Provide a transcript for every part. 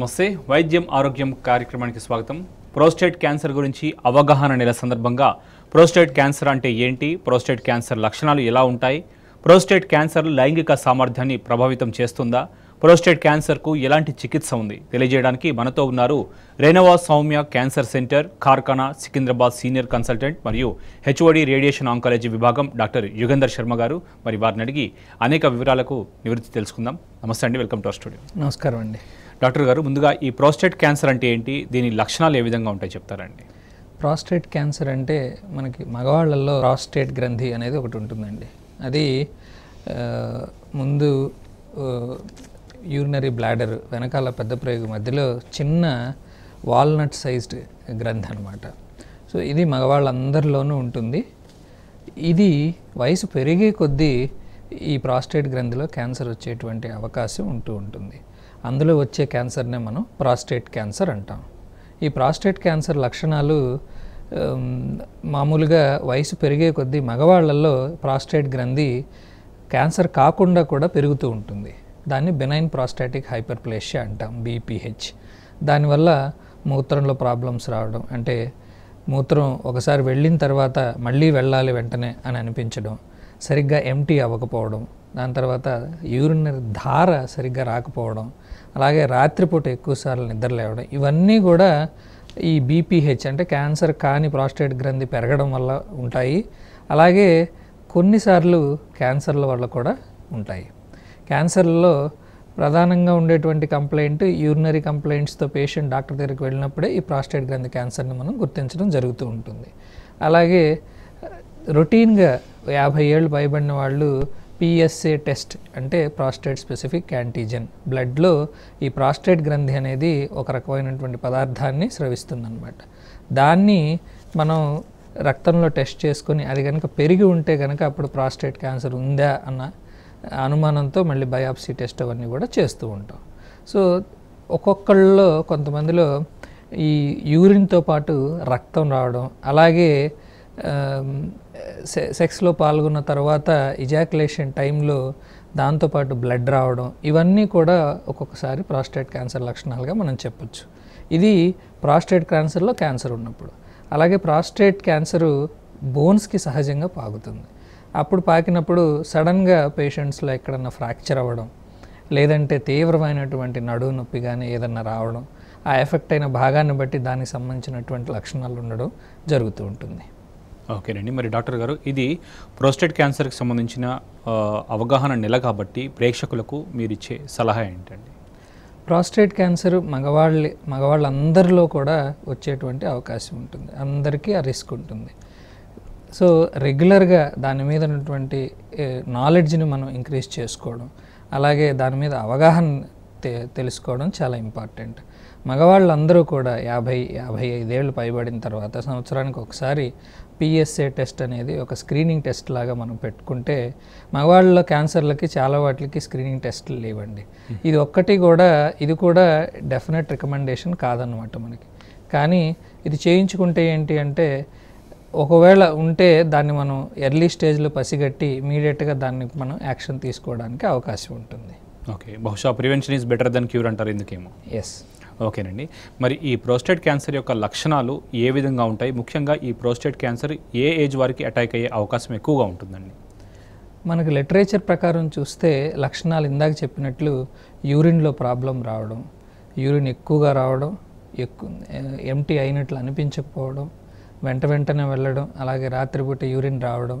నమస్తే వైద్యం ఆరోగ్యం కార్యక్రమానికి స్వాగతం ప్రోస్టేట్ క్యాన్సర్ గురించి అవగాహన నెల సందర్భంగా ప్రోస్టేట్ క్యాన్సర్ అంటే ఏంటి ప్రోస్టేట్ క్యాన్సర్ లక్షణాలు ఎలా ఉంటాయి ప్రోస్టేట్ క్యాన్సర్ లైంగిక సామర్థ్యాన్ని ప్రభావితం చేస్తుందా ప్రోస్టేట్ క్యాన్సర్కు ఎలాంటి చికిత్స ఉంది తెలియజేయడానికి మనతో ఉన్నారు Renova Soumya cancer centre Karkhana Secunderabad senior consultant మరియు హెచ్ఓడి రేడియేషన్ ఆంకాలజీ విభాగం డాక్టర్ యుగేందర్ శర్మ గారు మరి వారిని అడిగి అనేక వివరాలకు నివృత్తి తెలుసుకుందాం నమస్తే అండి వెల్కమ్ టు స్టూడియో నమస్కారం అండి డాక్టర్ గారు ముందుగా ఈ ప్రాస్టేట్ క్యాన్సర్ అంటే ఏంటి దీని లక్షణాలు ఏ విధంగా ఉంటాయి చెప్తారండి ప్రాస్టేట్ క్యాన్సర్ అంటే మనకి మగవాళ్ళల్లో ప్రాస్టేట్ గ్రంథి అనేది ఒకటి ఉంటుందండి అది ముందు యూరినరీ బ్లాడర్ వెనకాల పెద్ద ప్రయోగ మధ్యలో చిన్న వాల్నట్ సైజ్డ్ గ్రంథి అనమాట సో ఇది మగవాళ్ళందరిలోనూ ఉంటుంది ఇది వయసు పెరిగే కొద్దీ ఈ ప్రాస్టేట్ గ్రంథిలో క్యాన్సర్ వచ్చేటువంటి అవకాశం ఉంటూ ఉంటుంది అందులో వచ్చే క్యాన్సర్నే మనం ప్రాస్టేట్ క్యాన్సర్ అంటాం ఈ ప్రాస్టేట్ క్యాన్సర్ లక్షణాలు మామూలుగా వయసు పెరిగే కొద్దీ మగవాళ్లలో ప్రాస్టేట్ గ్రంథి క్యాన్సర్ కాకుండా కూడా పెరుగుతూ ఉంటుంది దాన్ని బెనైన్ ప్రాస్టాటిక్ హైపర్ప్లేషియా అంటాం బీపీహెచ్ దానివల్ల మూత్రంలో ప్రాబ్లమ్స్ రావడం అంటే మూత్రం ఒకసారి వెళ్ళిన తర్వాత మళ్ళీ వెళ్ళాలి వెంటనే అని అనిపించడం సరిగ్గా ఎంటీ అవ్వకపోవడం దాని తర్వాత యూరినరీ ధార సరిగ్గా రాకపోవడం అలాగే రాత్రిపూట ఎక్కువసార్లు నిద్ర లేవడం ఇవన్నీ కూడా ఈ బీపీహెచ్ అంటే క్యాన్సర్ కాని ప్రాస్టేట్ గ్రంథి పెరగడం వల్ల ఉంటాయి అలాగే కొన్నిసార్లు క్యాన్సర్ల వల్ల కూడా ఉంటాయి క్యాన్సర్లో ప్రధానంగా ఉండేటువంటి కంప్లైంట్ యూరినరీ కంప్లైంట్స్తో పేషెంట్ డాక్టర్ దగ్గరికి వెళ్ళినప్పుడే ఈ ప్రాస్టేట్ గ్రంథి క్యాన్సర్ని మనం గుర్తించడం జరుగుతూ ఉంటుంది అలాగే రొటీన్గా యాభై ఏళ్ళు పైబడిన వాళ్ళు పిఎస్ఏ టెస్ట్ అంటే ప్రాస్టేట్ స్పెసిఫిక్ యాంటీజెన్ బ్లడ్లో ఈ ప్రాస్టేట్ గ్రంథి అనేది ఒక రకమైనటువంటి పదార్థాన్ని స్రవిస్తుందనమాట దాన్ని మనం రక్తంలో టెస్ట్ చేసుకొని అది కనుక పెరిగి ఉంటే కనుక అప్పుడు ప్రాస్టేట్ క్యాన్సర్ ఉందా అన్న అనుమానంతో మళ్ళీ బయాప్సీ టెస్ట్ అవన్నీ కూడా చేస్తూ ఉంటాం సో ఒక్కొక్కళ్ళలో కొంతమందిలో ఈ యూరిన్తో పాటు రక్తం రావడం అలాగే సెక్స్లో పాల్గొన్న తర్వాత ఇజాక్యులేషన్ టైంలో దాంతోపాటు బ్లడ్ రావడం ఇవన్నీ కూడా ఒక్కొక్కసారి ప్రాస్టేట్ క్యాన్సర్ లక్షణాలుగా మనం చెప్పొచ్చు ఇది ప్రాస్టేట్ క్యాన్సర్లో క్యాన్సర్ ఉన్నప్పుడు అలాగే ప్రాస్టేట్ క్యాన్సరు బోన్స్కి సహజంగా పాకుతుంది అప్పుడు పాకినప్పుడు సడన్గా పేషెంట్స్లో ఎక్కడన్నా ఫ్రాక్చర్ అవ్వడం లేదంటే తీవ్రమైనటువంటి నడువు నొప్పి కానీ ఏదన్నా రావడం ఆ ఎఫెక్ట్ అయిన భాగాన్ని బట్టి దానికి సంబంధించినటువంటి లక్షణాలు ఉండడం జరుగుతూ ఉంటుంది ఓకేనండి మరి డాక్టర్ గారు ఇది ప్రోస్టేట్ క్యాన్సర్కి సంబంధించిన అవగాహన నెల కాబట్టి ప్రేక్షకులకు మీరు ఇచ్చే సలహా ఏంటండి ప్రాస్టేట్ క్యాన్సర్ మగవాళ్ళ మగవాళ్ళందరిలో కూడా వచ్చేటువంటి అవకాశం ఉంటుంది అందరికీ ఆ రిస్క్ ఉంటుంది సో రెగ్యులర్గా దాని మీద ఉన్నటువంటి నాలెడ్జ్ని మనం ఇంక్రీజ్ చేసుకోవడం అలాగే దాని మీద అవగాహన తెలుసుకోవడం చాలా ఇంపార్టెంట్ మగవాళ్ళందరూ కూడా యాభై యాభై ఐదేళ్ళు పైబడిన తర్వాత సంవత్సరానికి ఒకసారి పిఎస్ఏ టెస్ట్ అనేది ఒక స్క్రీనింగ్ టెస్ట్ లాగా మనం పెట్టుకుంటే మగవాళ్ళ క్యాన్సర్లకి చాలా వాటికి స్క్రీనింగ్ టెస్ట్లు లేవండి ఇది ఒక్కటి కూడా ఇది కూడా డెఫినెట్ రికమెండేషన్ కాదనమాట మనకి కానీ ఇది చేయించుకుంటే ఏంటి అంటే ఒకవేళ ఉంటే దాన్ని మనం ఎర్లీ స్టేజ్లో పసిగట్టి ఇమీడియట్గా దాన్ని మనం యాక్షన్ తీసుకోవడానికి అవకాశం ఉంటుంది ఓకే బహుశా prevention is better then cure అంటారు ఎందుకేమో ఎస్ ఓకేనండి మరి ఈ ప్రోస్టేట్ క్యాన్సర్ యొక్క లక్షణాలు ఏ విధంగా ఉంటాయి ముఖ్యంగా ఈ ప్రోస్టేట్ క్యాన్సర్ ఏ ఏజ్ వారికి అటాక్ అయ్యే అవకాశం ఎక్కువగా ఉంటుందండి మనకు లిటరేచర్ ప్రకారం చూస్తే లక్షణాలు ఇందాక చెప్పినట్లు యూరిన్లో ప్రాబ్లం రావడం యూరిన్ ఎక్కువగా రావడం ఎక్కువ ఎంటీ అయినట్లు అనిపించకపోవడం వెంట వెంటనే వెళ్ళడం అలాగే రాత్రిపూట యూరిన్ రావడం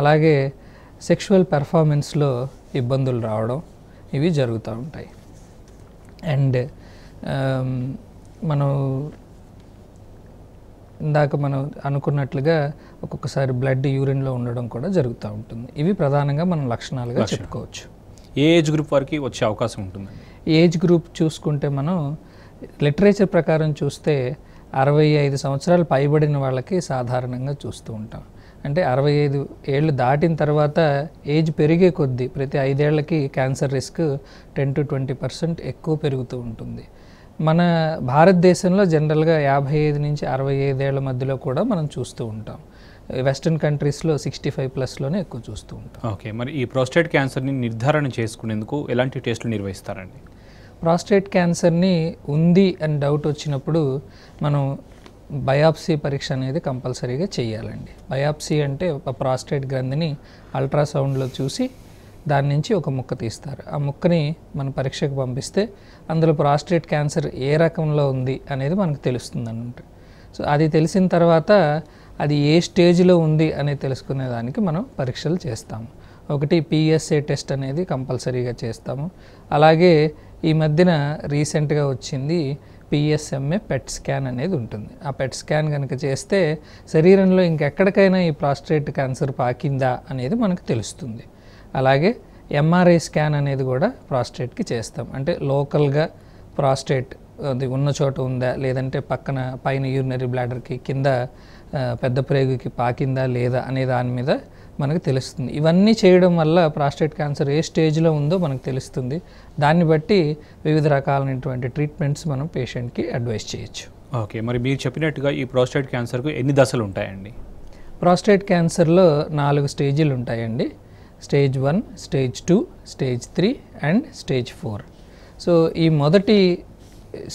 అలాగే సెక్షువల్ పెర్ఫార్మెన్స్లో ఇబ్బందులు రావడం ఇవి జరుగుతూ ఉంటాయి అండ్ మనం ఇందాక మనం అనుకున్నట్లుగా ఒక్కొక్కసారి బ్లడ్ యూరిన్లో ఉండడం కూడా జరుగుతూ ఉంటుంది ఇవి ప్రధానంగా మనం లక్షణాలుగా చెప్పుకోవచ్చు ఏ ఏజ్ గ్రూప్ వారికి వచ్చే అవకాశం ఉంటుంది ఏజ్ గ్రూప్ చూసుకుంటే మనం లిటరేచర్ ప్రకారం చూస్తే అరవై ఐదు సంవత్సరాలు పైబడిన వాళ్ళకి సాధారణంగా చూస్తూ ఉంటాం అంటే అరవై ఐదు ఏళ్ళు దాటిన తర్వాత ఏజ్ పెరిగే కొద్దీ ప్రతి ఐదేళ్లకి cancer risk ten to twenty percent ఎక్కువ పెరుగుతూ ఉంటుంది మన భారతదేశంలో జనరల్గా యాభై ఐదు నుంచి అరవై ఐదేళ్ల మధ్యలో కూడా మనం చూస్తూ ఉంటాం వెస్ట్రన్ కంట్రీస్లో సిక్స్టీ ఫైవ్ ప్లస్లోనే ఎక్కువ చూస్తూ ఉంటాం ఓకే మరి ఈ ప్రోస్టేట్ క్యాన్సర్ని నిర్ధారణ చేసుకునేందుకు ఎలాంటి టెస్టులు నిర్వహిస్తారండి ప్రాస్టేట్ క్యాన్సర్ని ఉంది అని డౌట్ వచ్చినప్పుడు మనం బయాప్సీ పరీక్ష అనేది కంపల్సరీగా చేయాలండి బయాప్సీ అంటే ఒక ప్రాస్టేట్ గ్రంథిని అల్ట్రాసౌండ్లో చూసి దాని నుంచి ఒక ముక్క తీస్తారు ఆ ముక్కని మన పరీక్షకు పంపిస్తే అందులో ప్రాస్టేట్ క్యాన్సర్ ఏ రకంలో ఉంది అనేది మనకు తెలుస్తుంది అనమాట సో అది తెలిసిన తర్వాత అది ఏ స్టేజ్లో ఉంది అనేది తెలుసుకునే దానికి మనం పరీక్షలు చేస్తాము ఒకటి పిఎస్ఏ టెస్ట్ అనేది కంపల్సరీగా చేస్తాము అలాగే ఈ మధ్యన రీసెంట్గా వచ్చింది పిఎస్ఎంఏ పెట్ స్కాన్ అనేది ఉంటుంది ఆ పెట్ స్కాన్ కనుక చేస్తే శరీరంలో ఇంకెక్కడికైనా ఈ ప్రాస్టేట్ క్యాన్సర్ పాకిందా అనేది మనకు తెలుస్తుంది అలాగే ఎంఆర్ఐ స్కాన్ అనేది కూడా ప్రాస్టేట్కి చేస్తాం అంటే లోకల్గా ప్రాస్టేట్ అది ఉన్న చోట ఉందా లేదంటే పక్కన పైన యూరినరీ బ్లాడర్కి కింద పెద్ద ప్రేగుకి పాకిందా లేదా అనే దాని మీద మనకు తెలుస్తుంది ఇవన్నీ చేయడం వల్ల ప్రాస్టేట్ క్యాన్సర్ ఏ స్టేజ్లో ఉందో మనకు తెలుస్తుంది దాన్ని బట్టి వివిధ రకాలైనటువంటి ట్రీట్మెంట్స్ మనం పేషెంట్కి అడ్వైస్ చేయొచ్చు ఓకే మరి మీరు చెప్పినట్టుగా ఈ ప్రాస్టేట్ క్యాన్సర్కు ఎన్ని దశలు ఉంటాయండి ప్రాస్టేట్ క్యాన్సర్లో నాలుగు స్టేజీలు ఉంటాయండి stage one stage two stage three and stage four so ఈ మొదటి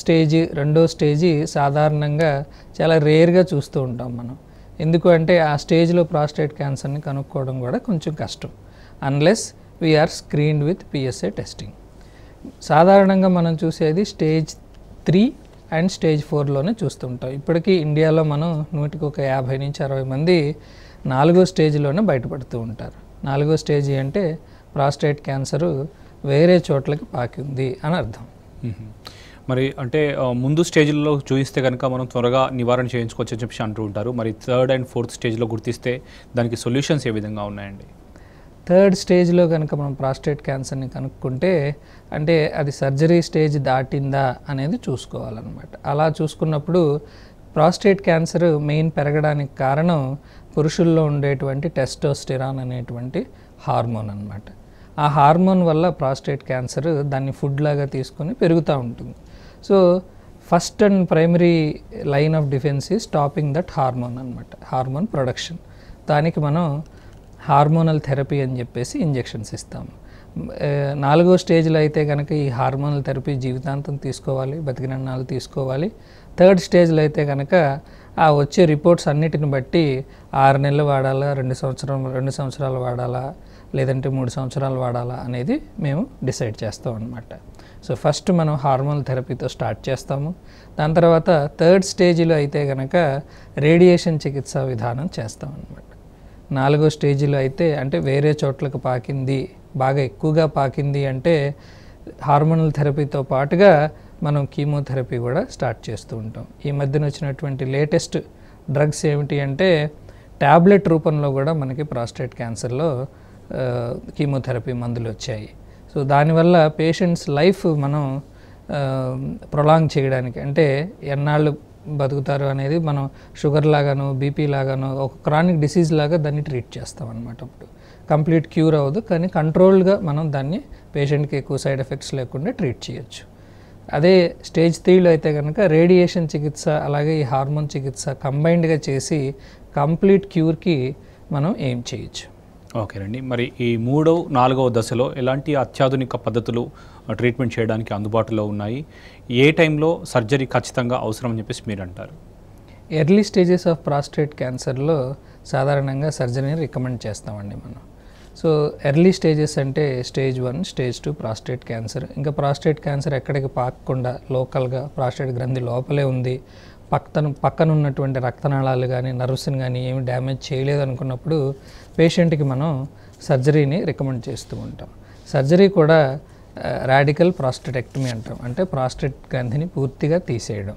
స్టేజ్ రెండో స్టేజ్ సాధారణంగా చాలా రేర్గా చూస్తూ ఉంటాం మనం ఎందుకు అంటే ఆ స్టేజ్లో ప్రాస్టేట్ క్యాన్సర్ని కనుక్కోవడం కూడా కొంచెం కష్టం unless we're screened with PSA testing సాధారణంగా మనం చూసేది స్టేజ్ త్రీ అండ్ స్టేజ్ ఫోర్లోనే చూస్తుంటాం ఇప్పటికీ ఇండియాలో మనం నూటికి ఒక యాభై నుంచి అరవై మంది నాలుగో స్టేజ్లోనే బయటపడుతూ ఉంటారు నాలుగో స్టేజీ అంటే ప్రాస్టేట్ క్యాన్సరు వేరే చోట్లకి పాకింది అని అర్థం మరి అంటే ముందు స్టేజ్లో చూపిస్తే కనుక మనం త్వరగా నివారణ చేయించుకోవచ్చు అని చెప్పి అంటూ ఉంటారు మరి థర్డ్ అండ్ ఫోర్త్ స్టేజ్లో గుర్తిస్తే దానికి సొల్యూషన్స్ ఏ విధంగా ఉన్నాయండి థర్డ్ స్టేజ్లో కనుక మనం ప్రాస్టేట్ క్యాన్సర్ని కనుక్కుంటే అంటే అది సర్జరీ స్టేజ్ దాటిందా అనేది చూసుకోవాలన్నమాట అలా చూసుకున్నప్పుడు ప్రాస్టేట్ క్యాన్సర్ మెయిన్ పెరగడానికి కారణం పురుషుల్లో ఉండేటువంటి టెస్టోస్టిరాన్ అనేటువంటి హార్మోన్ అనమాట ఆ హార్మోన్ వల్ల ప్రాస్టేట్ క్యాన్సర్ దాన్ని ఫుడ్ లాగా తీసుకొని పెరుగుతూ ఉంటుంది so first and primary line of defence is stopping that hormone అనమాట హార్మోన్ ప్రొడక్షన్ దానికి మనం హార్మోనల్ థెరపీ అని చెప్పేసి ఇంజెక్షన్స్ ఇస్తాము నాలుగో స్టేజ్లో అయితే కనుక ఈ హార్మోనల్ థెరపీ జీవితాంతం తీసుకోవాలి బతికినన్నాళ్ళు తీసుకోవాలి థర్డ్ స్టేజ్లో అయితే కనుక ఆ వచ్చే రిపోర్ట్స్ అన్నిటిని బట్టి ఆరు నెలలు వాడాలా రెండు సంవత్సరం రెండు సంవత్సరాలు వాడాలా లేదంటే మూడు సంవత్సరాలు వాడాలా అనేది మేము డిసైడ్ చేస్తాం అనమాట సో ఫస్ట్ మనం హార్మోనల్ థెరపీతో స్టార్ట్ చేస్తాము దాని తర్వాత థర్డ్ స్టేజ్లో అయితే కనుక రేడియేషన్ చికిత్స విధానం చేస్తాం అనమాట నాలుగో స్టేజ్లో అయితే అంటే వేరే చోట్లకు పాకింది బాగా ఎక్కువగా పాకింది అంటే హార్మోనల్ థెరపీతో పాటుగా మనం కీమోథెరపీ కూడా స్టార్ట్ చేస్తూ ఉంటాం ఈ మధ్యన వచ్చినటువంటి లేటెస్ట్ డ్రగ్స్ ఏమిటి అంటే ట్యాబ్లెట్ రూపంలో కూడా మనకి ప్రాస్టేట్ క్యాన్సర్లో కీమోథెరపీ మందులు వచ్చాయి సో దానివల్ల పేషెంట్స్ లైఫ్ మనం ప్రొలాంగ్ చేయడానికి అంటే ఎన్నాళ్ళు బతుకుతారు అనేది మనం షుగర్ లాగాను బీపీ లాగాను ఒక క్రానిక్ డిసీజ్ లాగా దాన్ని ట్రీట్ చేస్తాం అనమాట అప్పుడు కంప్లీట్ క్యూర్ అవ్వదు కానీ కంట్రోల్డ్గా మనం దాన్ని పేషెంట్కి ఎక్కువ సైడ్ ఎఫెక్ట్స్ లేకుండా ట్రీట్ చేయొచ్చు అదే స్టేజ్ త్రీలో అయితే కనుక రేడియేషన్ చికిత్స అలాగే ఈ హార్మోన్ చికిత్స కంబైన్డ్గా చేసి కంప్లీట్ క్యూర్కి మనం ఏం చేయొచ్చు ఓకేనండి మరి ఈ మూడవ నాలుగవ దశలో ఎలాంటి అత్యాధునిక పద్ధతులు ట్రీట్మెంట్ చేయడానికి అందుబాటులో ఉన్నాయి ఏ టైంలో సర్జరీ ఖచ్చితంగా అవసరం అని చెప్పేసి మీరు అంటారు ఎర్లీ స్టేజెస్ ఆఫ్ ప్రాస్టేట్ క్యాన్సర్లో సాధారణంగా సర్జరీని రికమెండ్ చేస్తామండి మనం సో ఎర్లీ స్టేజెస్ అంటే stage one stage two prostate cancer ఇంకా ప్రాస్టేట్ క్యాన్సర్ ఎక్కడికి పాకకుండా లోకల్గా ప్రాస్టేట్ గ్రంథి లోపలే ఉంది పక్కన పక్కన ఉన్నటువంటి రక్తనాళాలు కానీ నర్వ్స్ని కానీ ఏమి డ్యామేజ్ చేయలేదు అనుకున్నప్పుడు పేషెంట్కి మనం సర్జరీని రికమెండ్ చేస్తూ ఉంటాం సర్జరీ కూడా రాడికల్ ప్రాస్టెటెక్టమీ అంటాం అంటే ప్రాస్టెట్ గ్రంథిని పూర్తిగా తీసేయడం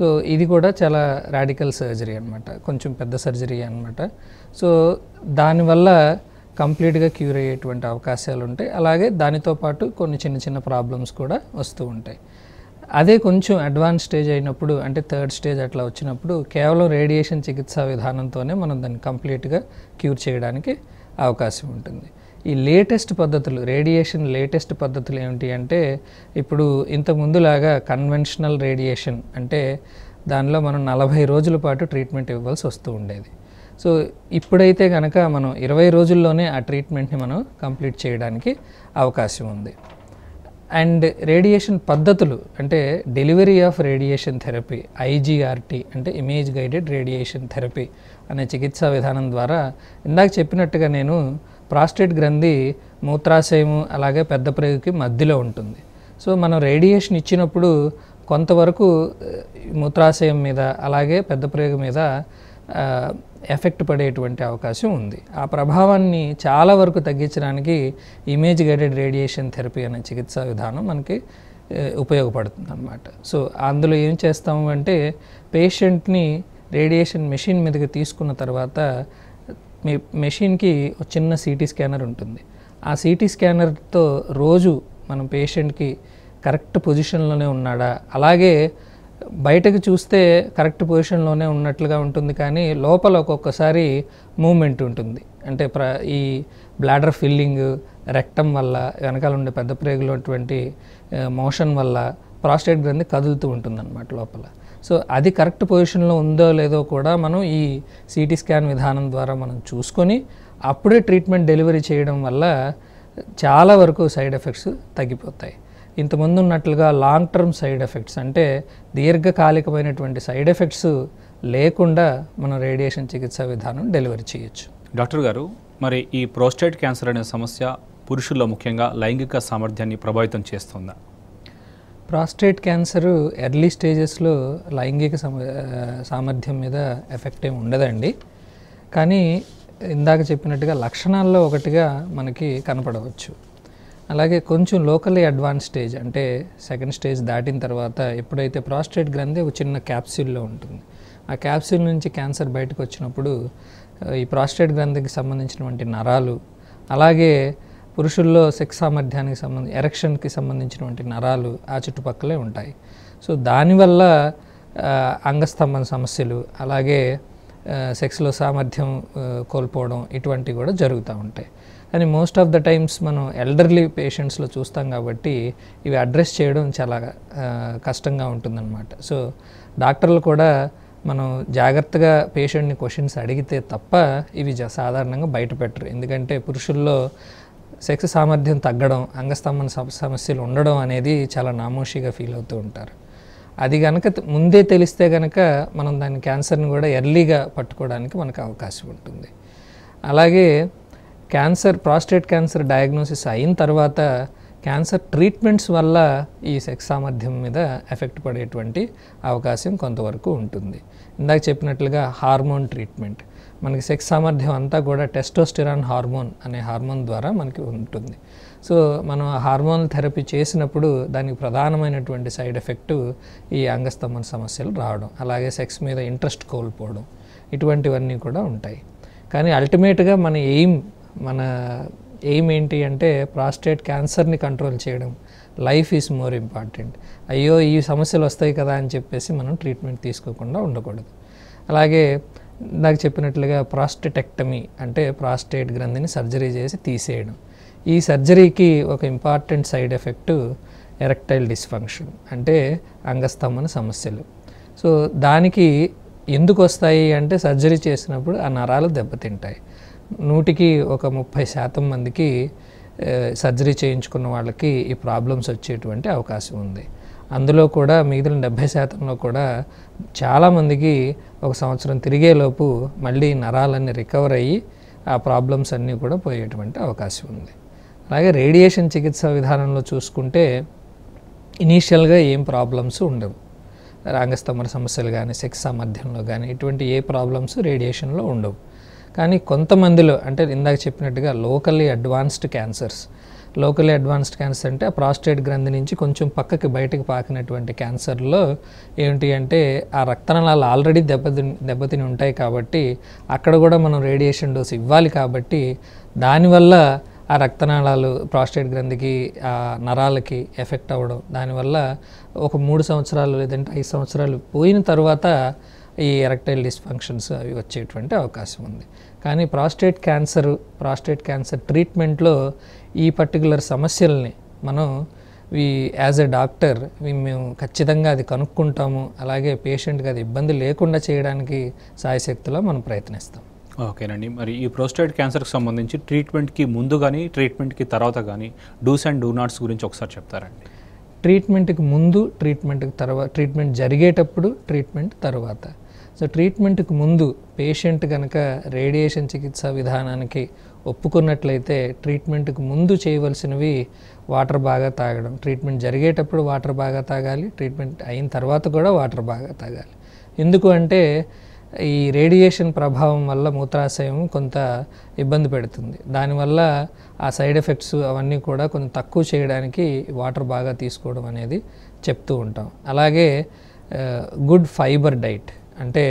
సో ఇది కూడా చాలా రాడికల్ సర్జరీ అనమాట కొంచెం పెద్ద సర్జరీ అనమాట సో దానివల్ల కంప్లీట్గా క్యూర్ అయ్యేటువంటి అవకాశాలు ఉంటాయి అలాగే దానితో పాటు కొన్ని చిన్న చిన్న ప్రాబ్లమ్స్ కూడా వస్తూ ఉంటాయి అదే కొంచెం అడ్వాన్స్ స్టేజ్ అయినప్పుడు అంటే థర్డ్ స్టేజ్ అట్లా వచ్చినప్పుడు కేవలం రేడియేషన్ చికిత్సా విధానంతోనే మనం దాన్ని కంప్లీట్గా క్యూర్ చేయడానికి అవకాశం ఉంటుంది ఈ లేటెస్ట్ పద్ధతులు రేడియేషన్ లేటెస్ట్ పద్ధతులు ఏమిటి అంటే ఇప్పుడు ఇంతకుముందులాగా కన్వెన్షనల్ రేడియేషన్ అంటే దానిలో మనం నలభై రోజుల పాటు ట్రీట్మెంట్ ఇవ్వాల్సి వస్తూ ఉండేది సో ఇప్పుడైతే కనుక మనం ఇరవై రోజుల్లోనే ఆ ట్రీట్మెంట్ని మనం కంప్లీట్ చేయడానికి అవకాశం ఉంది అండ్ రేడియేషన్ పద్ధతులు అంటే delivery of radiation therapy IGRT అంటే ఇమేజ్ గైడెడ్ రేడియేషన్ థెరపీ అనే చికిత్సా విధానం ద్వారా ఇందాక చెప్పినట్టుగా నేను ప్రాస్టేట్ గ్రంథి మూత్రాశయము అలాగే పెద్ద ప్రేగుకి మధ్యలో ఉంటుంది సో మనం రేడియేషన్ ఇచ్చినప్పుడు కొంతవరకు మూత్రాశయం మీద అలాగే పెద్ద ప్రేగు మీద ఎఫెక్ట్ పడేటువంటి అవకాశం ఉంది ఆ ప్రభావాన్ని చాలా వరకు తగ్గించడానికి ఇమేజ్ గైడెడ్ రేడియేషన్ థెరపీ అనే చికిత్సా విధానం మనకి ఉపయోగపడుతుంది అనమాట సో అందులో ఏం చేస్తాము అంటే పేషెంట్ని రేడియేషన్ మెషిన్ మీదకి తీసుకున్న తర్వాత మీ మెషిన్కి చిన్న సిటీ స్కానర్ ఉంటుంది ఆ సిటీ స్కానర్తో రోజు మనం పేషెంట్కి కరెక్ట్ పొజిషన్లోనే ఉన్నాడా అలాగే బయటకు చూస్తే కరెక్ట్ పొజిషన్లోనే ఉన్నట్లుగా ఉంటుంది కానీ లోపల ఒక్కొక్కసారి మూమెంట్ ఉంటుంది అంటే ప్ర ఈ బ్లాడర్ ఫిల్లింగ్ రెక్టం వల్ల వెనకాల ఉండే పెద్ద ప్రేగులటువంటి మోషన్ వల్ల ప్రాస్టేట్ గ్రంథి కదులుతూ ఉంటుందన్నమాట లోపల సో అది కరెక్ట్ పొజిషన్లో ఉందో లేదో కూడా మనం ఈ సిటీ స్కాన్ విధానం ద్వారా మనం చూసుకొని అప్పుడే ట్రీట్మెంట్ డెలివరీ చేయడం వల్ల చాలా వరకు సైడ్ ఎఫెక్ట్స్ తగ్గిపోతాయి ఇంతకుముందు ఉన్నట్లుగా లాంగ్ టర్మ్ సైడ్ ఎఫెక్ట్స్ అంటే దీర్ఘకాలికమైనటువంటి సైడ్ ఎఫెక్ట్స్ లేకుండా మనం రేడియేషన్ చికిత్స విధానం డెలివరీ చేయొచ్చు డాక్టర్ గారు మరి ఈ ప్రోస్టేట్ క్యాన్సర్ అనే సమస్య పురుషుల్లో ముఖ్యంగా లైంగిక సామర్థ్యాన్ని ప్రభావితం చేస్తుందా ప్రాస్టేట్ క్యాన్సర్ ఎర్లీ స్టేజెస్లో లైంగిక సామర్థ్యం మీద ఎఫెక్ట్ ఏమి ఉండదండి కానీ ఇందాక చెప్పినట్టుగా లక్షణాల్లో ఒకటిగా మనకి కనపడవచ్చు అలాగే కొంచెం లోకల్లీ అడ్వాన్స్ స్టేజ్ అంటే సెకండ్ స్టేజ్ దాటిన తర్వాత ఎప్పుడైతే ప్రాస్టేట్ గ్రంథి ఒక చిన్న క్యాప్సిల్లో ఉంటుంది ఆ క్యాప్సిల్ నుంచి క్యాన్సర్ బయటకు వచ్చినప్పుడు ఈ ప్రాస్టేట్ గ్రంథికి సంబంధించినటువంటి నరాలు అలాగే పురుషుల్లో సెక్స్ సామర్థ్యానికి సంబంధించి ఎరక్షన్కి సంబంధించినటువంటి నరాలు ఆ చుట్టుపక్కలే ఉంటాయి సో దానివల్ల అంగస్తంభన సమస్యలు అలాగే సెక్స్లో సామర్థ్యం కోల్పోవడం ఇటువంటివి కూడా జరుగుతూ ఉంటాయి కానీ మోస్ట్ ఆఫ్ ద టైమ్స్ మనం ఎల్డర్లీ పేషెంట్స్లో చూస్తాం కాబట్టి ఇవి అడ్రస్ చేయడం చాలా కష్టంగా ఉంటుందన్నమాట సో డాక్టర్లు కూడా మనం జాగ్రత్తగా పేషెంట్ని క్వశ్చన్స్ అడిగితే తప్ప ఇవి సాధారణంగా బయటపెట్టరు ఎందుకంటే పురుషుల్లో సెక్స్ సామర్థ్యం తగ్గడం అంగస్తంభన సమస్యలు ఉండడం అనేది చాలా నామోషిగా ఫీల్ అవుతూ ఉంటారు అది కనుక ముందే తెలిస్తే కనుక మనం దాని క్యాన్సర్ని కూడా ఎర్లీగా పట్టుకోవడానికి మనకు అవకాశం ఉంటుంది అలాగే క్యాన్సర్ ప్రాస్టేట్ క్యాన్సర్ డయాగ్నోసిస్ అయిన తర్వాత క్యాన్సర్ ట్రీట్మెంట్స్ వల్ల ఈ సెక్స్ సామర్థ్యం మీద ఎఫెక్ట్ పడేటువంటి అవకాశం కొంతవరకు ఉంటుంది ఇందాక చెప్పినట్లుగా హార్మోన్ ట్రీట్మెంట్ మనకి సెక్స్ సామర్థ్యం అంతా కూడా టెస్టోస్టిరాన్ హార్మోన్ అనే హార్మోన్ ద్వారా మనకి ఉంటుంది సో మనం హార్మోన్ థెరపీ చేసినప్పుడు దానికి ప్రధానమైనటువంటి సైడ్ ఎఫెక్టు ఈ అంగస్తంభన సమస్యలు రావడం అలాగే సెక్స్ మీద ఇంట్రెస్ట్ కోల్పోవడం ఇటువంటివన్నీ కూడా ఉంటాయి కానీ అల్టిమేట్గా మన ఎయిమ్ మన ఎయిమ్ ఏంటి అంటే ప్రాస్టేట్ క్యాన్సర్ని కంట్రోల్ చేయడం లైఫ్ ఈజ్ మోర్ ఇంపార్టెంట్ అయ్యో ఈ సమస్యలు వస్తాయి కదా అని చెప్పేసి మనం ట్రీట్మెంట్ తీసుకోకుండా ఉండకూడదు అలాగే నాకు చెప్పినట్లుగా ప్రాస్టెటెక్టమీ అంటే ప్రాస్టేట్ గ్రంథిని సర్జరీ చేసి తీసేయడం ఈ సర్జరీకి ఒక important side effect erectile dysfunction అంటే అంగస్తంభన సమస్యలు సో దానికి ఎందుకు వస్తాయి అంటే సర్జరీ చేసినప్పుడు ఆ నరాలు దెబ్బతింటాయి నూటికి ఒక ముప్పై శాతం మందికి సర్జరీ చేయించుకున్న వాళ్ళకి ఈ ప్రాబ్లమ్స్ వచ్చేటువంటి అవకాశం ఉంది అందులో కూడా మిగిలిన డెబ్భై శాతంలో కూడా చాలామందికి ఒక సంవత్సరం తిరిగేలోపు మళ్ళీ నరాలన్నీ రికవర్ అయ్యి ఆ ప్రాబ్లమ్స్ అన్నీ కూడా పోయేటువంటి అవకాశం ఉంది అలాగే రేడియేషన్ చికిత్స విధానంలో చూసుకుంటే ఇనీషియల్గా ఏం ప్రాబ్లమ్స్ ఉండవు రాంగస్తమర సమస్యలు కానీ సెక్స్ సామర్థ్యంలో కానీ ఇటువంటి ఏ ప్రాబ్లమ్స్ రేడియేషన్లో ఉండవు కానీ కొంతమందిలో అంటే ఇందాక చెప్పినట్టుగా locally advanced cancers locally advanced cancer అంటే ఆ ప్రాస్టేట్ గ్రంథి నుంచి కొంచెం పక్కకి బయటకు పాకినటువంటి క్యాన్సర్లో ఏంటి అంటే ఆ రక్తనాళాలు ఆల్రెడీ దెబ్బతిని దెబ్బతిని ఉంటాయి కాబట్టి అక్కడ కూడా మనం రేడియేషన్ డోస్ ఇవ్వాలి కాబట్టి దానివల్ల ఆ రక్తనాళాలు ప్రాస్టేట్ గ్రంథికి ఆ నరాలకి ఎఫెక్ట్ అవ్వడం దానివల్ల ఒక మూడు సంవత్సరాలు లేదంటే ఐదు సంవత్సరాలు పోయిన తర్వాత ఈ ఎరక్టైల్ డిస్ఫంక్షన్స్ అవి వచ్చేటువంటి అవకాశం ఉంది కానీ ప్రాస్టేట్ క్యాన్సర్ ప్రాస్టేట్ క్యాన్సర్ ట్రీట్మెంట్లో ఈ పర్టికులర్ సమస్యల్ని మనం వి యాజ్ ఎ డాక్టర్ మేము ఖచ్చితంగా అది కనుక్కుంటాము అలాగే పేషెంట్కి అది ఇబ్బంది లేకుండా చేయడానికి సాయశక్తిలో మనం ప్రయత్నిస్తాం ఓకేనండి మరి ఈ ప్రోస్టేట్ క్యాన్సర్కి సంబంధించి ట్రీట్మెంట్కి ముందు కానీ ట్రీట్మెంట్కి తర్వాత కానీ డూస్ అండ్ డూ నాట్స్ గురించి ఒకసారి చెప్తారండి ట్రీట్మెంట్కి ముందు ట్రీట్మెంట్కి తర్వాత ట్రీట్మెంట్ జరిగేటప్పుడు ట్రీట్మెంట్ తర్వాత సో ట్రీట్మెంట్కి ముందు పేషెంట్ కనుక రేడియేషన్ చికిత్స విధానానికి ఒప్పుకున్నట్లయితే ట్రీట్మెంట్కి ముందు చేయవలసినవి వాటర్ బాగా తాగడం ట్రీట్మెంట్ జరిగేటప్పుడు వాటర్ బాగా తాగాలి ట్రీట్మెంట్ అయిన తర్వాత కూడా వాటర్ బాగా తాగాలి ఎందుకు అంటే ఈ రేడియేషన్ ప్రభావం వల్ల మూత్రాశయం కొంత ఇబ్బంది పెడుతుంది దానివల్ల ఆ సైడ్ ఎఫెక్ట్స్ అవన్నీ కూడా కొంచెం తక్కువ చేయడానికి వాటర్ బాగా తీసుకోవడం అనేది చెప్తూ ఉంటాం అలాగే గుడ్ ఫైబర్ డైట్ అంటే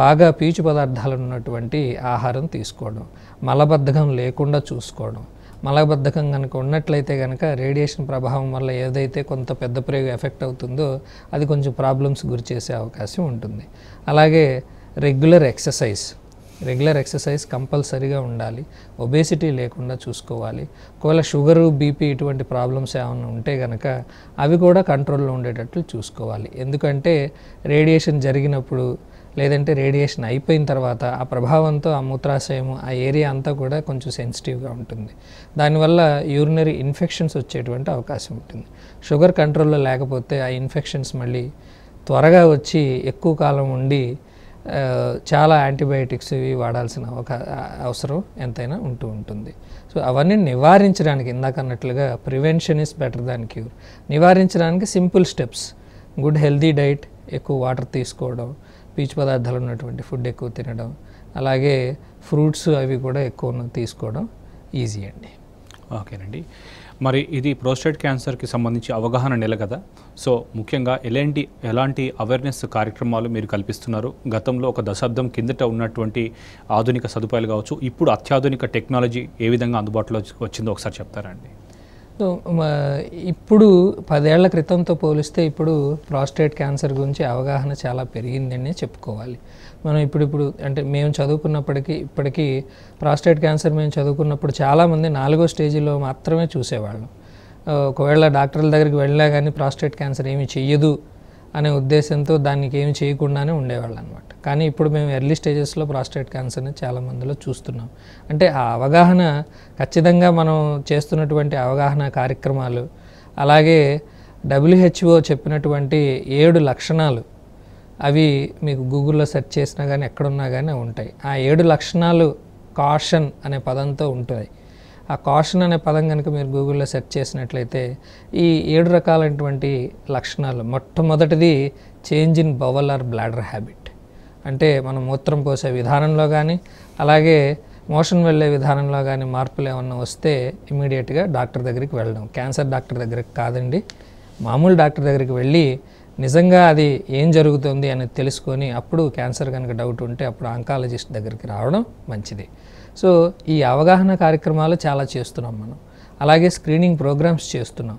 బాగా పీచు పదార్థాలు ఉన్నటువంటి ఆహారం తీసుకోవడం మలబద్ధకం లేకుండా చూసుకోవడం మలబద్ధకం కనుక ఉన్నట్లయితే కనుక రేడియేషన్ ప్రభావం వల్ల ఏదైతే కొంత పెద్ద ప్రయోగం ఎఫెక్ట్ అవుతుందో అది కొంచెం ప్రాబ్లమ్స్ గురి చేసే అవకాశం ఉంటుంది అలాగే రెగ్యులర్ ఎక్సర్సైజ్ రెగ్యులర్ ఎక్సర్సైజ్ కంపల్సరీగా ఉండాలి ఒబేసిటీ లేకుండా చూసుకోవాలి ఒకవేళ షుగరు బీపీ ఇటువంటి ప్రాబ్లమ్స్ ఏమైనా ఉంటే కనుక అవి కూడా కంట్రోల్లో ఉండేటట్లు చూసుకోవాలి ఎందుకంటే రేడియేషన్ జరిగినప్పుడు లేదంటే రేడియేషన్ అయిపోయిన తర్వాత ఆ ప్రభావంతో ఆ మూత్రాశయం ఆ ఏరియా అంతా కూడా కొంచెం సెన్సిటివ్గా ఉంటుంది దానివల్ల యూరినరీ ఇన్ఫెక్షన్స్ వచ్చేటువంటి అవకాశం ఉంటుంది షుగర్ కంట్రోల్లో లేకపోతే ఆ ఇన్ఫెక్షన్స్ మళ్ళీ త్వరగా వచ్చి ఎక్కువ కాలం ఉండి చాలా యాంటీబయాటిక్స్ ఇవి వాడాల్సిన ఒక అవసరం ఎంతైనా ఉంటూ ఉంటుంది సో అవన్నీ నివారించడానికి ఇందాక అన్నట్లుగా prevention is better than cure నివారించడానికి simple steps good healthy diet ఎక్కువ వాటర్ తీసుకోవడం పీచు పదార్థాలు ఉన్నటువంటి ఫుడ్ ఎక్కువ తినడం అలాగే ఫ్రూట్స్ అవి కూడా ఎక్కువ తీసుకోవడం ఈజీ అండి ఓకేనండి మరి ఇది ప్రోస్టేట్ క్యాన్సర్కి సంబంధించి అవగాహన నెల కదా సో ముఖ్యంగా ఎలాంటి ఎలాంటి అవేర్నెస్ కార్యక్రమాలు మీరు కల్పిస్తున్నారు గతంలో ఒక దశాబ్దం కిందట ఉన్నటువంటి ఆధునిక సదుపాయాలు కావచ్చు ఇప్పుడు అత్యాధునిక టెక్నాలజీ ఏ విధంగా అందుబాటులో వచ్చిందో ఒకసారి చెప్తారా అండి ఇప్పుడు పదేళ్ల క్రితంతో పోలిస్తే ఇప్పుడు ప్రాస్టేట్ క్యాన్సర్ గురించి అవగాహన చాలా పెరిగిందని చెప్పుకోవాలి మనం ఇప్పుడిప్పుడు అంటే మేము చదువుకున్నప్పటికీ ఇప్పటికీ ప్రాస్టేట్ క్యాన్సర్ మేము చదువుకున్నప్పుడు చాలామంది నాలుగో స్టేజిలో మాత్రమే చూసేవాళ్ళం ఒకవేళ డాక్టర్ల దగ్గరికి వెళ్ళినా కానీ ప్రాస్టేట్ క్యాన్సర్ ఏమి చెయ్యదు అనే ఉద్దేశంతో దానికి ఏమి చేయకుండానే ఉండేవాళ్ళు అనమాట కానీ ఇప్పుడు మేము ఎర్లీ స్టేజెస్లో ప్రాస్టేట్ క్యాన్సర్ని చాలా మందిలో చూస్తున్నాం అంటే ఆ అవగాహన ఖచ్చితంగా మనం చేస్తున్నటువంటి అవగాహన కార్యక్రమాలు అలాగే డబ్ల్యూహెచ్ఓ చెప్పినటువంటి ఏడు లక్షణాలు అవి మీకు గూగుల్లో సెర్చ్ చేసినా కానీ ఎక్కడున్నా కానీ ఉంటాయి ఆ ఏడు లక్షణాలు కాషన్ అనే పదంతో ఉంటుంది ఆ కాషన్ అనే పదం కనుక మీరు గూగుల్లో సెర్చ్ చేసినట్లయితే ఈ ఏడు రకాలైనటువంటి లక్షణాలు మొట్టమొదటిది change in bowel or bladder habit అంటే మనం మూత్రం పోసే విధానంలో కానీ అలాగే మోషన్ వెళ్ళే విధానంలో కానీ మార్పులు ఏమన్నా వస్తే ఇమీడియట్గా డాక్టర్ దగ్గరికి వెళ్ళడం క్యాన్సర్ డాక్టర్ దగ్గరికి కాదండి మామూలు డాక్టర్ దగ్గరికి వెళ్ళి నిజంగా అది ఏం జరుగుతుంది అని తెలుసుకొని అప్పుడు క్యాన్సర్ కనుక డౌట్ ఉంటే అప్పుడు ఆంకాలజిస్ట్ దగ్గరికి రావడం మంచిది సో ఈ అవగాహన కార్యక్రమాలు చాలా చేస్తున్నాం మనం అలాగే స్క్రీనింగ్ ప్రోగ్రామ్స్ చేస్తున్నాం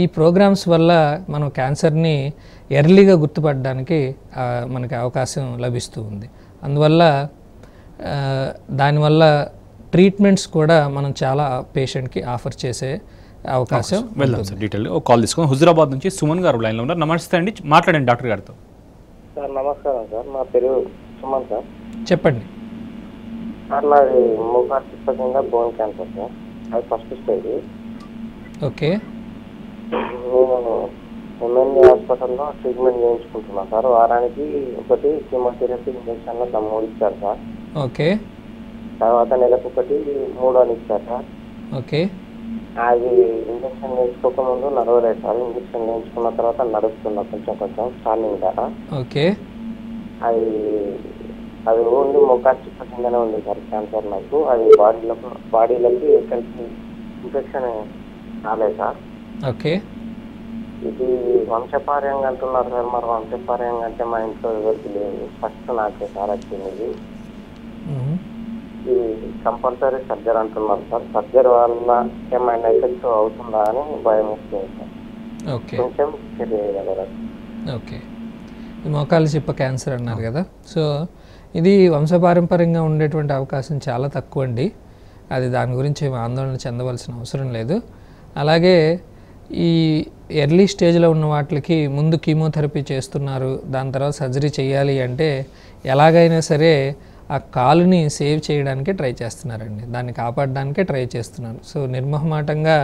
ఈ ప్రోగ్రామ్స్ వల్ల మనం క్యాన్సర్ని ఎర్లీగా గుర్తుపడడానికి మనకి అవకాశం లభిస్తూ ఉంది అందువల్ల దానివల్ల ట్రీట్మెంట్స్ కూడా మనం చాలా పేషెంట్కి ఆఫర్ చేసే అవకాశం వెళ్దాం సార్ డీటెయిల్ ఒక కాల్ తీసుకుని హుజురాబాద్ నుంచి సుమన్ గారు లైన్లో ఉన్నారు నమస్తే అండి మాట్లాడండి డాక్టర్ గారితో సార్ నమస్కారం సార్ నా పేరు సుమన్ సార్ చెప్పండి సార్ నాది ముఖార్థికంగా బోన్ క్యాన్సర్ సార్ అది ఫస్ట్ స్టేజ్ ఓకే నేను ఎంఎన్ఏ హాస్పిటల్లో ట్రీట్మెంట్ చేయించుకుంటున్నాను సార్ వారానికి ఒకటి కీమోథెరపీ లో తమ్ముడు ఇచ్చారు సార్ ఓకే తర్వాత నెలకు ఒకటి మూడు అని ఇచ్చారు సార్ ఓకే అది ఇంజక్షన్ వేసుకోక ముందు నడవలేదు సార్ ఇంజక్షన్ వేయించుకున్న తర్వాత నడుస్తున్నా కొంచెం కొంచెం స్టార్నింగ్ ద్వారా ఓకే అది అది ఓన్లీ మొక్కాచి పక్కనే ఉంది సార్ క్యాన్సర్ నాకు అది బాడీలో బాడీలోకి కలిసి ఇన్ఫెక్షన్ రాలేదు సార్ ఓకే ఇది వంశపార్యంగా అంటున్నారు సార్ మరి వంశపార్యంగా అంటే మా ఇంట్లో ఎవరికి లేదు ఫస్ట్ నాకే సార్ వచ్చింది ఈ కంపల్సరీ సర్జర్ అంటున్నారు సార్ సర్జర్ వల్ల ఏమైనా ఎఫెక్ట్ అవుతుందా అని భయం వస్తుంది సార్ ఓకే ఓకే మోకాలు చిప్ప క్యాన్సర్ అన్నారు కదా సో ఇది వంశపారంపర్యంగా ఉండేటువంటి అవకాశం చాలా తక్కువ అండి అది దాని గురించి ఆందోళన చెందవలసిన అవసరం లేదు అలాగే ఈ ఎర్లీ స్టేజ్లో ఉన్న వాటికి ముందు కీమోథెరపీ చేస్తున్నారు దాని తర్వాత సర్జరీ చేయాలి అంటే ఎలాగైనా సరే ఆ కాలుని సేవ్ చేయడానికి ట్రై చేస్తున్నారండి దాన్ని కాపాడడానికి ట్రై చేస్తున్నాను సో నిర్మహమాటంగా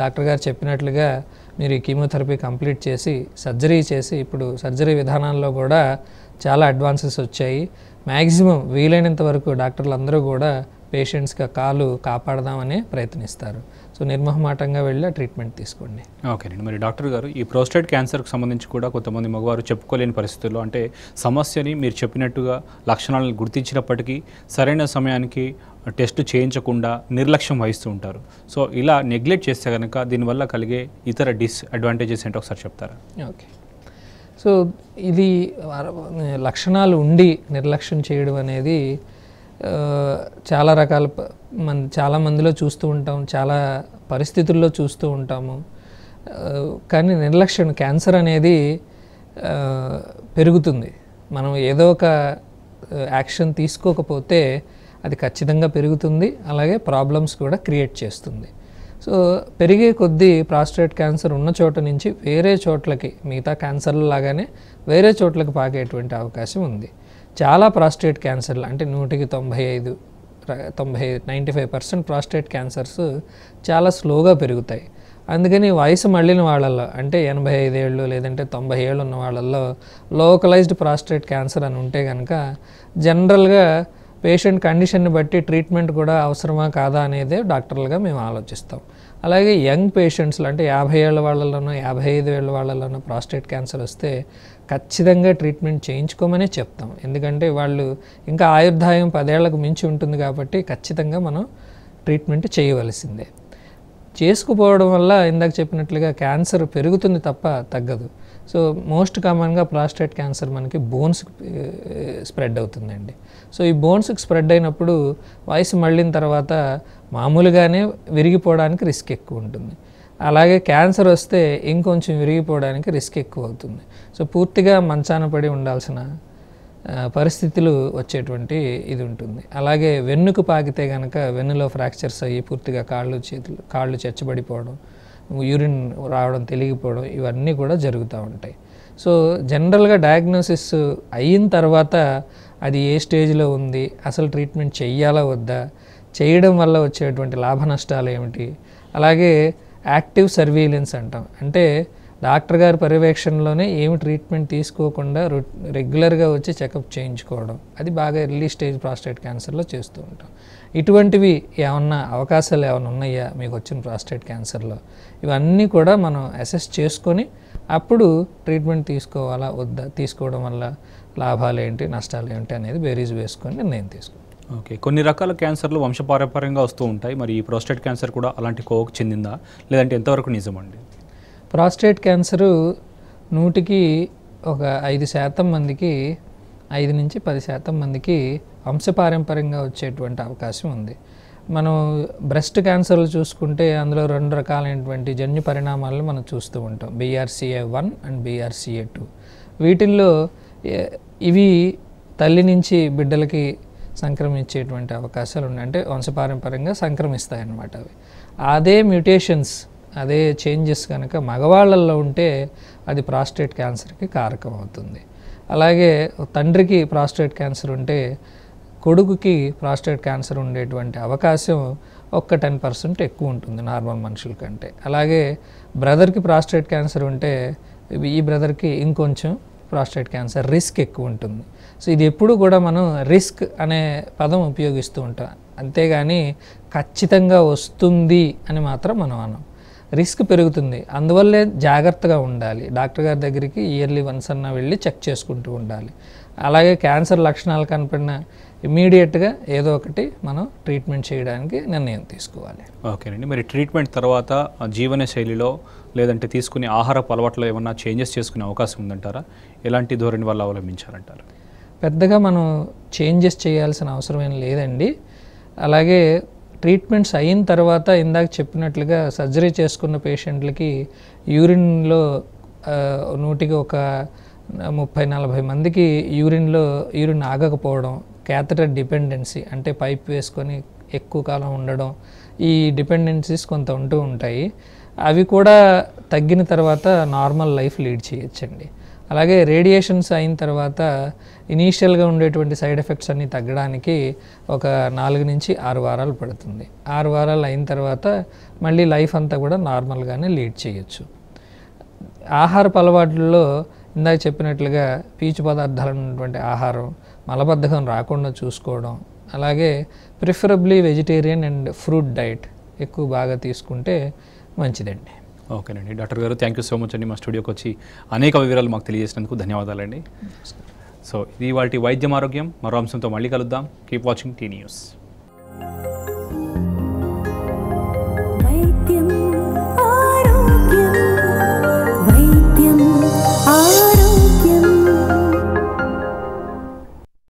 డాక్టర్ గారు చెప్పినట్లుగా మీరు ఈ కీమోథెరపీ కంప్లీట్ చేసి సర్జరీ చేసి ఇప్పుడు సర్జరీ విధానాల్లో కూడా చాలా అడ్వాన్సెస్ వచ్చాయి మ్యాక్సిమం వీలైనంత వరకు డాక్టర్లు అందరూ కూడా పేషెంట్స్గా కాలు కాపాడదామనే ప్రయత్నిస్తారు సో నిర్మహమాటంగా వెళ్ళి ట్రీట్మెంట్ తీసుకోండి ఓకేనండి మరి డాక్టర్ గారు ఈ ప్రోస్టేట్ క్యాన్సర్కి సంబంధించి కూడా కొంతమంది మగవారు చెప్పుకోలేని పరిస్థితుల్లో అంటే సమస్యని మీరు చెప్పినట్టుగా లక్షణాలను గుర్తించినప్పటికీ సరైన సమయానికి టెస్ట్ చేయించకుండా నిర్లక్ష్యం వహిస్తూ ఉంటారు సో ఇలా నెగ్లెక్ట్ చేస్తే కనుక దీనివల్ల కలిగే ఇతర డిస్అడ్వాంటేజెస్ ఏంటో ఒకసారి చెప్తారా ఓకే సో ఇది లక్షణాలు ఉండి నిర్లక్ష్యం చేయడం అనేది చాలా రకాల మన చాలా మందిలో చూస్తూ ఉంటాం చాలా పరిస్థితుల్లో చూస్తూ ఉంటాము కానీ నిర్లక్ష్యం క్యాన్సర్ అనేది పెరుగుతుంది మనం ఏదో ఒక యాక్షన్ తీసుకోకపోతే అది ఖచ్చితంగా పెరుగుతుంది అలాగే ప్రాబ్లమ్స్ కూడా క్రియేట్ చేస్తుంది సో పెరిగే కొద్దీ ప్రాస్టేట్ క్యాన్సర్ ఉన్న చోట నుంచి వేరే చోట్లకి మిగతా క్యాన్సర్లు లాగానే వేరే చోట్లకి పాకేటువంటి అవకాశం ఉంది చాలా ప్రాస్టేట్ క్యాన్సర్లు అంటే నూటికి తొంభై ఐదు తొంభై ninety five percent prostate cancers చాలా స్లోగా పెరుగుతాయి అందుకని వయసు మళ్ళిన వాళ్ళల్లో అంటే ఎనభై ఐదేళ్ళు లేదంటే తొంభై ఏళ్ళు ఉన్న వాళ్ళల్లో లోకలైజ్డ్ ప్రాస్టేట్ క్యాన్సర్ అని ఉంటే కనుక జనరల్గా పేషెంట్ కండిషన్ని బట్టి ట్రీట్మెంట్ కూడా అవసరమా కాదా అనేది డాక్టర్లుగా మేము ఆలోచిస్తాం అలాగే యంగ్ పేషెంట్స్లో అంటే యాభై ఏళ్ళ వాళ్ళలోనూ యాభై ఐదు ఏళ్ళ వాళ్ళలోనూ ప్రాస్టేట్ క్యాన్సర్ వస్తే ఖచ్చితంగా ట్రీట్మెంట్ చేయించుకోమనే చెప్తాం ఎందుకంటే వాళ్ళు ఇంకా ఆయుర్దాయం పదేళ్లకు మించి ఉంటుంది కాబట్టి ఖచ్చితంగా మనం ట్రీట్మెంట్ చేయవలసిందే చేసుకుపోవడం వల్ల ఇందాక చెప్పినట్లుగా క్యాన్సర్ పెరుగుతుంది తప్ప తగ్గదు సో మోస్ట్ కామన్గా ప్రాస్టేట్ క్యాన్సర్ మనకి బోన్స్ స్ప్రెడ్ అవుతుందండి సో ఈ బోన్స్కి స్ప్రెడ్ అయినప్పుడు వయసు మళ్ళిన తర్వాత మామూలుగానే విరిగిపోవడానికి రిస్క్ ఎక్కువ ఉంటుంది అలాగే క్యాన్సర్ వస్తే ఇంకొంచెం విరిగిపోవడానికి రిస్క్ ఎక్కువ అవుతుంది సో పూర్తిగా మంచాన పడి ఉండాల్సిన పరిస్థితులు వచ్చేటువంటి ఇది ఉంటుంది అలాగే వెన్నుకు పాకితే కనుక వెన్నులో ఫ్రాక్చర్స్ అయ్యి పూర్తిగా కాళ్ళు చేతులు కాళ్ళు చచ్చబడిపోవడం యూరిన్ రావడం తెలియకపోవడం ఇవన్నీ కూడా జరుగుతూ ఉంటాయి సో జనరల్గా డయాగ్నోసిస్ అయిన తర్వాత అది ఏ స్టేజ్లో ఉంది అసలు ట్రీట్మెంట్ చెయ్యాలా వద్దా చేయడం వల్ల వచ్చేటువంటి లాభ నష్టాలు ఏమిటి అలాగే యాక్టివ్ సర్వీలెన్స్ అంటాం అంటే డాక్టర్ గారి పర్యవేక్షణలోనే ఏమి ట్రీట్మెంట్ తీసుకోకుండా రెగ్యులర్గా వచ్చి చెకప్ చేయించుకోవడం అది బాగా ఎర్లీ స్టేజ్ ప్రాస్టేట్ క్యాన్సర్లో చేస్తూ ఉంటాం ఇటువంటివి ఏమన్నా అవకాశాలు ఏమైనా ఉన్నాయా మీకు వచ్చిన ప్రాస్టేట్ క్యాన్సర్లో ఇవన్నీ కూడా మనం అసెస్ చేసుకొని అప్పుడు ట్రీట్మెంట్ తీసుకోవాలా వద్దా తీసుకోవడం వల్ల లాభాలు ఏంటి నష్టాలు ఏంటి అనేది బేరీజ్ వేసుకొని నిర్ణయం తీసుకుంటాం ఓకే కొన్ని రకాల క్యాన్సర్లు వంశపారంపర్యంగా వస్తూ ఉంటాయి మరి ఈ ప్రోస్టేట్ క్యాన్సర్ కూడా అలాంటి కోవకు చెందిందా లేదంటే ఎంతవరకు నిజమండి ప్రాస్టేట్ క్యాన్సరు నూటికి ఒక ఐదు శాతం మందికి ఐదు నుంచి పది శాతం మందికి వంశపారంపర్యంగా వచ్చేటువంటి అవకాశం ఉంది మనం బ్రెస్ట్ క్యాన్సర్లు చూసుకుంటే అందులో రెండు రకాలైనటువంటి జన్యు పరిణామాలను మనం చూస్తూ ఉంటాం BRCA one and BRCA two వీటిల్లో ఇవి తల్లి నుంచి బిడ్డలకి సంక్రమించేటువంటి అవకాశాలు ఉన్నాయి అంటే వంశపారంపర్యంగా సంక్రమిస్తాయన్నమాట అవి అదే మ్యూటేషన్స్ అదే చేంజెస్ కనుక మగవాళ్ళల్లో ఉంటే అది ప్రాస్టేట్ క్యాన్సర్కి కారకం అవుతుంది అలాగే తండ్రికి ప్రాస్టేట్ క్యాన్సర్ ఉంటే కొడుకుకి ప్రాస్టేట్ క్యాన్సర్ ఉండేటువంటి అవకాశం ఒక్క టెన్ పర్సెంట్ ఎక్కువ ఉంటుంది నార్మల్ మనుషుల కంటే అలాగే బ్రదర్కి ప్రాస్టేట్ క్యాన్సర్ ఉంటే ఈ బ్రదర్కి ఇంకొంచెం ప్రాస్టేట్ క్యాన్సర్ రిస్క్ ఎక్కువ ఉంటుంది సో ఇది ఎప్పుడు కూడా మనం రిస్క్ అనే పదం ఉపయోగిస్తూ ఉంటాం అంతేగాని ఖచ్చితంగా వస్తుంది అని మాత్రం మనం అనం రిస్క్ పెరుగుతుంది అందువల్లే జాగ్రత్తగా ఉండాలి డాక్టర్ గారి దగ్గరికి ఇయర్లీ వన్స్ అన్న వెళ్ళి చెక్ చేసుకుంటూ ఉండాలి అలాగే క్యాన్సర్ లక్షణాలు కనపడిన ఇమీడియట్గా ఏదో ఒకటి మనం ట్రీట్మెంట్ చేయడానికి నిర్ణయం తీసుకోవాలి ఓకేనండి మరి ట్రీట్మెంట్ తర్వాత జీవన శైలిలో లేదంటే తీసుకునే ఆహారపు అలవాట్లో ఏమన్నా చేంజెస్ చేసుకునే అవకాశం ఉందంటారా ఎలాంటి ధోరణి వల్ల అవలంబించాలంటారు పెద్దగా మనం చేంజెస్ చేయాల్సిన అవసరం ఏం లేదండి అలాగే ట్రీట్మెంట్స్ అయిన తర్వాత ఇందాక చెప్పినట్లుగా సర్జరీ చేసుకున్న పేషెంట్లకి యూరిన్లో నూటికి ఒక ముప్పై నలభై మందికి యూరిన్లో యూరిన్ ఆగకపోవడం క్యాథటర్ డిపెండెన్సీ అంటే పైప్ వేసుకొని ఎక్కువ కాలం ఉండడం ఈ డిపెండెన్సీస్ కొంత ఉంటూ ఉంటాయి అవి కూడా తగ్గిన తర్వాత నార్మల్ లైఫ్ లీడ్ చేయొచ్చండి అలాగే రేడియేషన్స్ అయిన తర్వాత ఇనీషియల్గా ఉండేటువంటి సైడ్ ఎఫెక్ట్స్ అన్నీ తగ్గడానికి ఒక నాలుగు నుంచి ఆరు వారాలు పడుతుంది ఆరు వారాలు అయిన తర్వాత మళ్ళీ లైఫ్ అంతా కూడా నార్మల్గానే లీడ్ చేయొచ్చు ఆహారపు అలవాట్లలో ఇందాక చెప్పినట్లుగా పీచు పదార్థాలు ఉన్నటువంటి ఆహారం మలబద్ధకం రాకుండా చూసుకోవడం అలాగే preferably vegetarian and fruit diet ఎక్కువ బాగా తీసుకుంటే మంచిదండి ఓకేనండి డాక్టర్ గారు థ్యాంక్ యూ సో మచ్ అండి మా స్టూడియోకి వచ్చి అనేక వివరాలు మాకు తెలియజేసినందుకు ధన్యవాదాలండి సో ఇది వాటి వైద్యం ఆరోగ్యం మరో అంశంతో మళ్ళీ కలుద్దాం కీప్ వాచింగ్ టీ న్యూస్ వైద్యం